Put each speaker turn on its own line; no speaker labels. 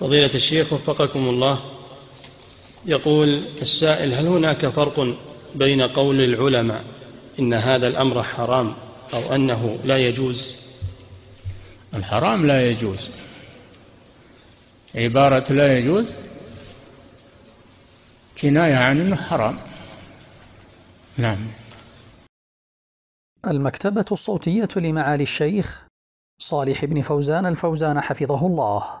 فضيلة الشيخ وفقكم الله يقول السائل هل هناك فرق بين قول العلماء إن هذا الأمر حرام
أو أنه لا يجوز الحرام لا يجوز عبارة لا يجوز كناية عن أنه
حرام نعم المكتبة الصوتية لمعالي الشيخ صالح بن فوزان الفوزان حفظه الله